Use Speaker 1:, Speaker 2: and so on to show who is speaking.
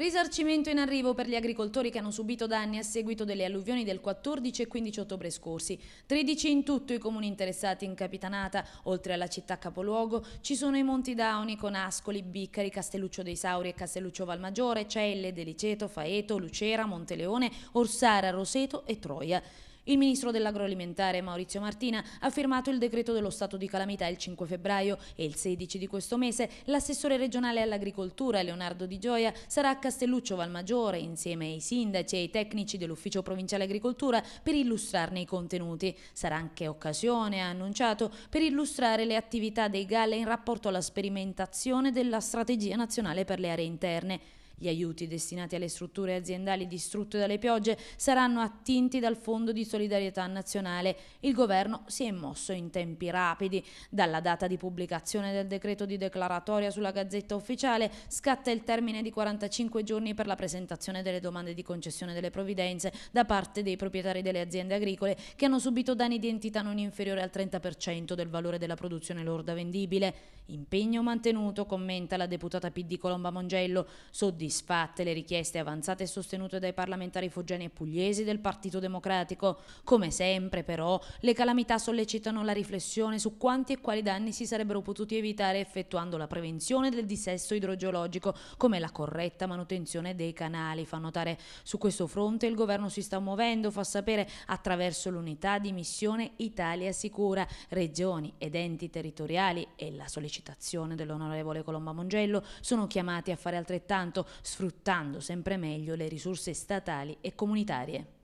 Speaker 1: Risarcimento in arrivo per gli agricoltori che hanno subito danni a seguito delle alluvioni del 14 e 15 ottobre scorsi. 13 in tutto i comuni interessati in Capitanata, oltre alla città capoluogo, ci sono i Monti Dauni con Ascoli, Biccari, Castelluccio dei Sauri e Castelluccio Valmaggiore, Celle, Deliceto, Faeto, Lucera, Monteleone, Orsara, Roseto e Troia. Il ministro dell'agroalimentare Maurizio Martina ha firmato il decreto dello stato di calamità il 5 febbraio e il 16 di questo mese l'assessore regionale all'agricoltura Leonardo Di Gioia sarà a Castelluccio Valmaggiore insieme ai sindaci e ai tecnici dell'ufficio provinciale agricoltura per illustrarne i contenuti. Sarà anche occasione, ha annunciato, per illustrare le attività dei GAL in rapporto alla sperimentazione della strategia nazionale per le aree interne. Gli aiuti destinati alle strutture aziendali distrutte dalle piogge saranno attinti dal Fondo di solidarietà nazionale. Il governo si è mosso in tempi rapidi. Dalla data di pubblicazione del decreto di declaratoria sulla Gazzetta Ufficiale scatta il termine di 45 giorni per la presentazione delle domande di concessione delle provvidenze da parte dei proprietari delle aziende agricole che hanno subito danni di entità non inferiore al 30% del valore della produzione lorda vendibile. Impegno mantenuto, commenta la deputata PD Colomba Mongello, soddisfatta soddisfatte le richieste avanzate e sostenute dai parlamentari foggiani e pugliesi del Partito Democratico. Come sempre però le calamità sollecitano la riflessione su quanti e quali danni si sarebbero potuti evitare effettuando la prevenzione del dissesto idrogeologico come la corretta manutenzione dei canali. Fa notare su questo fronte il governo si sta muovendo, fa sapere attraverso l'unità di missione Italia Sicura, regioni ed enti territoriali e la sollecitazione dell'onorevole Colomba Mongello sono chiamati a fare altrettanto sfruttando sempre meglio le risorse statali e comunitarie.